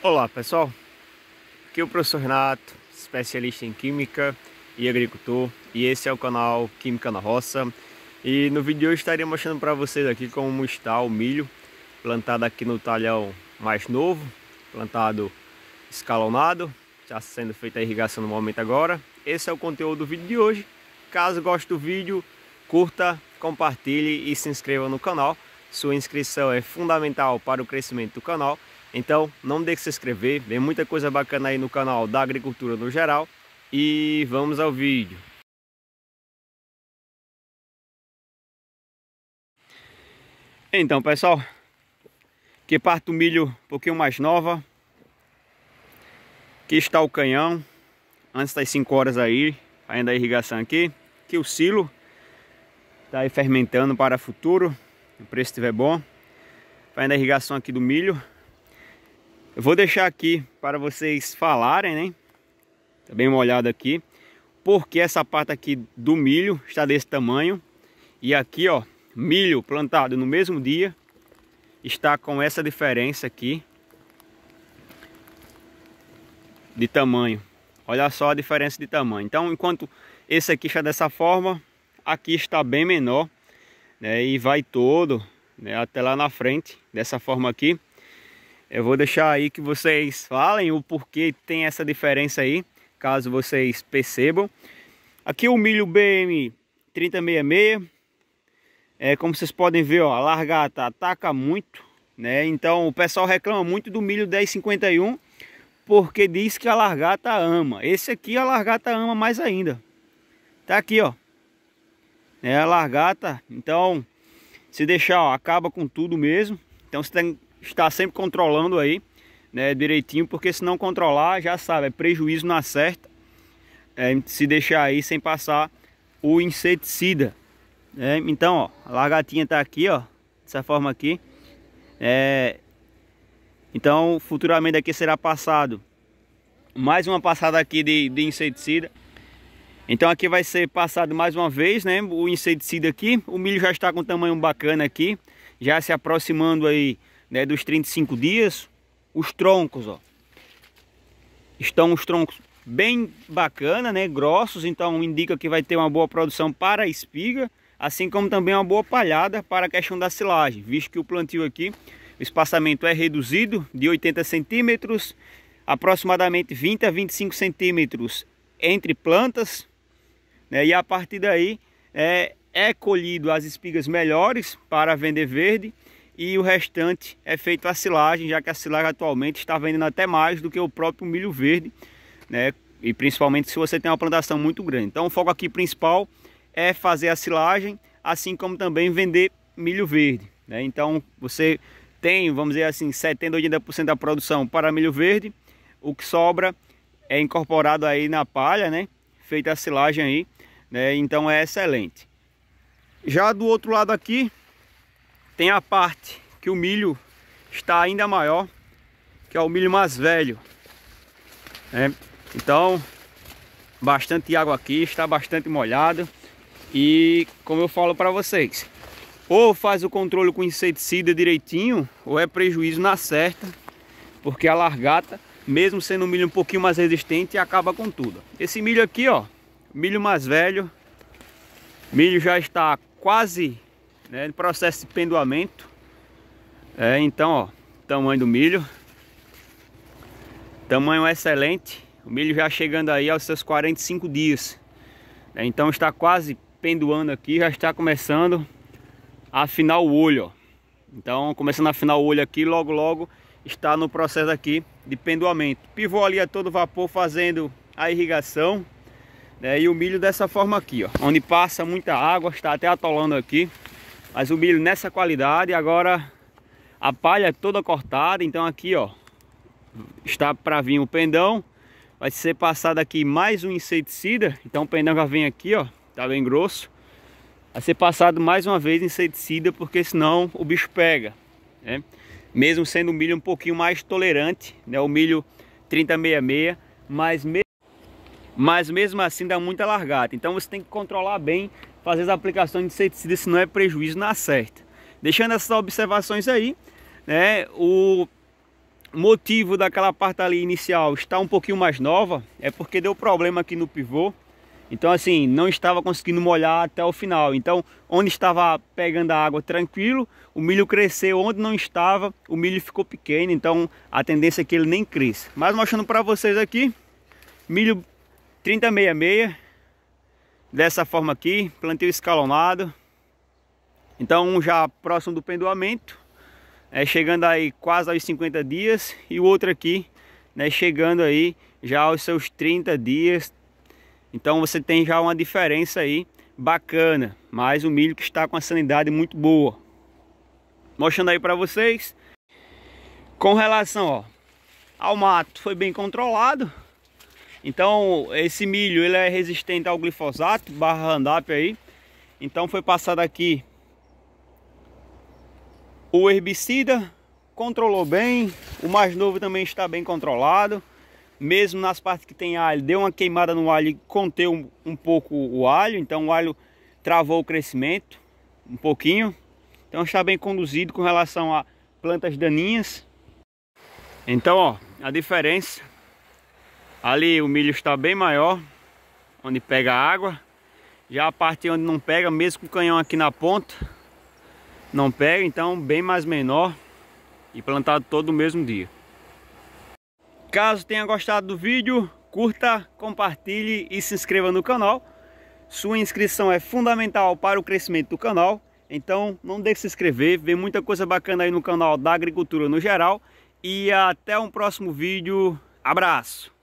Olá pessoal, aqui é o professor Renato, especialista em Química e agricultor e esse é o canal Química na Roça e no vídeo de hoje estarei mostrando para vocês aqui como está o milho plantado aqui no talhão mais novo, plantado escalonado, está sendo feita a irrigação no momento agora. Esse é o conteúdo do vídeo de hoje, caso goste do vídeo, curta, compartilhe e se inscreva no canal. Sua inscrição é fundamental para o crescimento do canal então, não deixe de se inscrever, tem muita coisa bacana aí no canal da agricultura no geral. E vamos ao vídeo. Então, pessoal, que parte o milho um pouquinho mais nova. Aqui está o canhão, antes das 5 horas aí, ainda a irrigação aqui. Aqui o silo, está aí fermentando para futuro, o preço estiver bom. Ainda a irrigação aqui do milho. Eu vou deixar aqui para vocês falarem, né? Tá bem molhado aqui. Porque essa parte aqui do milho está desse tamanho. E aqui, ó, milho plantado no mesmo dia está com essa diferença aqui de tamanho. Olha só a diferença de tamanho. Então, enquanto esse aqui está dessa forma, aqui está bem menor, né? E vai todo, né? Até lá na frente, dessa forma aqui. Eu vou deixar aí que vocês falem o porquê tem essa diferença aí, caso vocês percebam. Aqui o milho BM 3066. É, como vocês podem ver, ó, a largata ataca muito, né? Então o pessoal reclama muito do milho 1051 porque diz que a largata ama. Esse aqui a largata ama mais ainda. Tá aqui, ó. É a largata. Então, se deixar, ó, acaba com tudo mesmo. Então você tem estar sempre controlando aí, né, direitinho, porque se não controlar, já sabe, é prejuízo na certa, é, se deixar aí sem passar o inseticida. Né? Então, ó, a lagatinha tá aqui, ó, dessa forma aqui. É, então, futuramente aqui será passado mais uma passada aqui de, de inseticida. Então aqui vai ser passado mais uma vez, né, o inseticida aqui. O milho já está com um tamanho bacana aqui, já se aproximando aí né, dos 35 dias, os troncos, ó. Estão os troncos bem bacana, né, grossos, então indica que vai ter uma boa produção para a espiga, assim como também uma boa palhada para a questão da silagem, visto que o plantio aqui, o espaçamento é reduzido de 80 centímetros, aproximadamente 20 a 25 centímetros entre plantas, né, e a partir daí é, é colhido as espigas melhores para vender verde e o restante é feito a silagem, já que a silagem atualmente está vendendo até mais do que o próprio milho verde, né? E principalmente se você tem uma plantação muito grande. Então o foco aqui principal é fazer a silagem, assim como também vender milho verde, né? Então você tem, vamos dizer assim, 70 80% da produção para milho verde, o que sobra é incorporado aí na palha, né? Feita a silagem aí, né? Então é excelente. Já do outro lado aqui, tem a parte que o milho está ainda maior, que é o milho mais velho. É, então, bastante água aqui, está bastante molhado. E como eu falo para vocês, ou faz o controle com inseticida direitinho, ou é prejuízo na certa, porque a largata, mesmo sendo um milho um pouquinho mais resistente, acaba com tudo. Esse milho aqui, ó, milho mais velho, milho já está quase né, processo de pendoamento. É, então, ó, tamanho do milho. Tamanho excelente. O milho já chegando aí aos seus 45 dias. É, então está quase pendoando aqui, já está começando a afinar o olho, ó. Então, começando a afinar o olho aqui, logo logo está no processo aqui de pendoamento. Pivô ali a todo vapor fazendo a irrigação. Né, e o milho dessa forma aqui, ó, onde passa muita água, está até atolando aqui. Mas o milho nessa qualidade, agora a palha é toda cortada, então aqui ó, está para vir o pendão. Vai ser passado aqui mais um inseticida, então o pendão já vem aqui ó, tá bem grosso. Vai ser passado mais uma vez inseticida, porque senão o bicho pega, né? Mesmo sendo o milho um pouquinho mais tolerante, né? O milho 3066, mas mesmo mas mesmo assim dá muita largada. Então você tem que controlar bem fazer as aplicações de inseticida se não é prejuízo na certa. Deixando essas observações aí, né, o motivo daquela parte ali inicial estar um pouquinho mais nova é porque deu problema aqui no pivô. Então assim, não estava conseguindo molhar até o final. Então, onde estava pegando a água tranquilo, o milho cresceu. Onde não estava, o milho ficou pequeno. Então, a tendência é que ele nem cresça. Mas mostrando para vocês aqui, milho 3066 dessa forma aqui, plantio escalonado. Então um já próximo do pendoamento, é, chegando aí quase aos 50 dias, e o outro aqui, né, chegando aí já aos seus 30 dias. Então você tem já uma diferença aí bacana, mas o milho que está com a sanidade muito boa. Mostrando aí para vocês, com relação ó, ao mato, foi bem controlado, então esse milho ele é resistente ao glifosato, barra Roundup aí. Então foi passado aqui o herbicida, controlou bem, o mais novo também está bem controlado. Mesmo nas partes que tem alho, deu uma queimada no alho e conteu um, um pouco o alho, então o alho travou o crescimento um pouquinho. Então está bem conduzido com relação a plantas daninhas. Então, ó, a diferença Ali o milho está bem maior, onde pega água. Já a parte onde não pega, mesmo com o canhão aqui na ponta, não pega, então bem mais menor e plantado todo o mesmo dia. Caso tenha gostado do vídeo, curta, compartilhe e se inscreva no canal. Sua inscrição é fundamental para o crescimento do canal, então não deixe de se inscrever, vem muita coisa bacana aí no canal da agricultura no geral. E até um próximo vídeo, abraço!